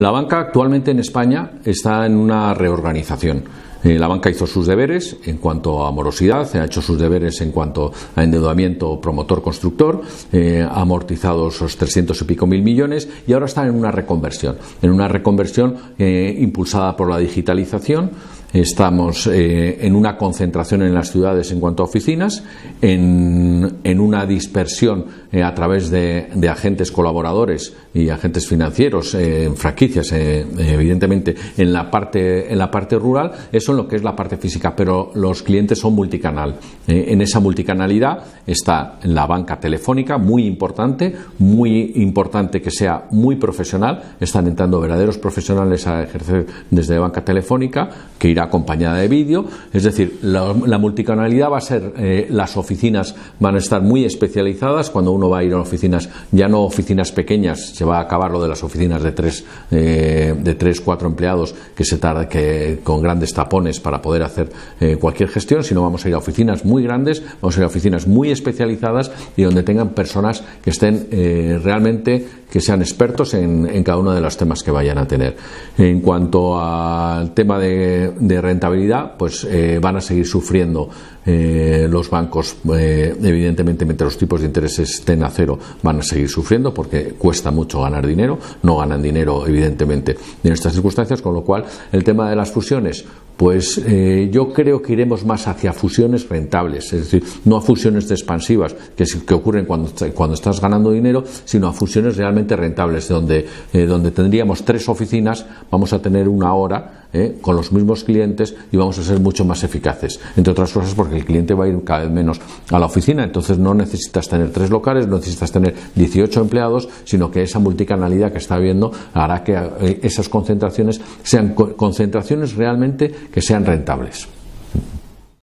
La banca actualmente en España está en una reorganización. Eh, la banca hizo sus deberes en cuanto a morosidad, ha hecho sus deberes en cuanto a endeudamiento promotor-constructor, eh, ha amortizado esos 300 y pico mil millones y ahora está en una reconversión, en una reconversión eh, impulsada por la digitalización. Estamos en una concentración en las ciudades en cuanto a oficinas, en en una dispersión eh, a través de, agentes colaboradores y agentes financieros, eh, en franquicias, eh, evidentemente, en la, parte, en la parte rural, eso es lo que es la parte física, pero los clientes son multicanal. en esa multicanalidad está la banca telefónica, muy importante, muy importante que sea muy profesional, están entrando verdaderos profesionales a ejercer desde banca telefónica, que irá acompañada de vídeo, es decir, la, multicanalidad va a ser, las oficinas estar muy especializadas cuando uno va a ir a oficinas, ya no oficinas pequeñas, se va a acabar lo de las oficinas de tres, eh, de tres cuatro empleados que se tarda, que con grandes tapones para poder hacer eh, cualquier gestión, sino vamos a ir a oficinas muy grandes, vamos a ir a oficinas muy especializadas y donde tengan personas que estén eh, realmente que sean expertos en, cada uno de los temas que vayan a tener. En cuanto al tema de, de rentabilidad, pues van a seguir sufriendo los bancos, evidentemente evidentemente mientras los tipos de interés estén a cero van a seguir sufriendo porque cuesta mucho ganar dinero, no ganan dinero evidentemente en estas circunstancias, con lo cual el tema de las fusiones, pues eh, yo creo que iremos más hacia fusiones rentables, es decir, no a fusiones expansivas que, que ocurren cuando, estás ganando dinero, sino a fusiones realmente rentables, donde, eh, donde tendríamos tres oficinas, vamos a tener una hora, ¿eh? con los mismos clientes y vamos a ser mucho más eficaces. Entre otras cosas porque el cliente va a ir cada vez menos a la oficina, entonces no necesitas tener tres locales, no necesitas tener 18 empleados, sino que esa multicanalidad que está habiendo hará que eh, esas concentraciones sean concentraciones realmente que sean rentables.